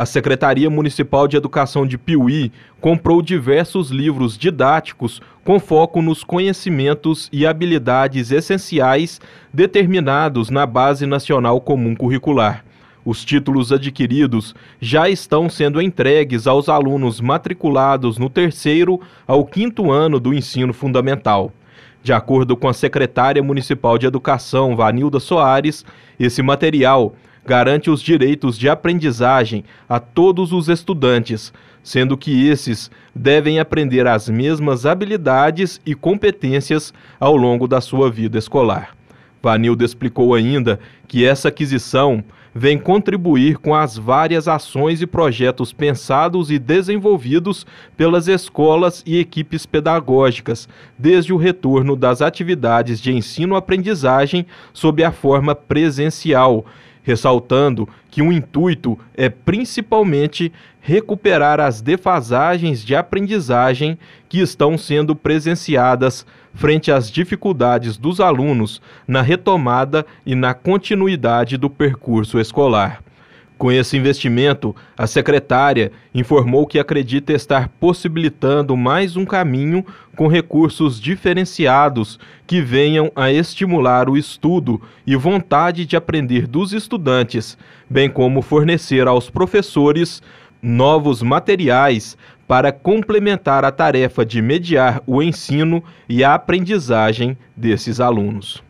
A Secretaria Municipal de Educação de Piuí comprou diversos livros didáticos com foco nos conhecimentos e habilidades essenciais determinados na Base Nacional Comum Curricular. Os títulos adquiridos já estão sendo entregues aos alunos matriculados no terceiro ao quinto ano do ensino fundamental. De acordo com a secretária municipal de Educação, Vanilda Soares, esse material garante os direitos de aprendizagem a todos os estudantes, sendo que esses devem aprender as mesmas habilidades e competências ao longo da sua vida escolar. Vanilda explicou ainda que essa aquisição vem contribuir com as várias ações e projetos pensados e desenvolvidos pelas escolas e equipes pedagógicas, desde o retorno das atividades de ensino-aprendizagem sob a forma presencial ressaltando que o intuito é principalmente recuperar as defasagens de aprendizagem que estão sendo presenciadas frente às dificuldades dos alunos na retomada e na continuidade do percurso escolar. Com esse investimento, a secretária informou que acredita estar possibilitando mais um caminho com recursos diferenciados que venham a estimular o estudo e vontade de aprender dos estudantes, bem como fornecer aos professores novos materiais para complementar a tarefa de mediar o ensino e a aprendizagem desses alunos.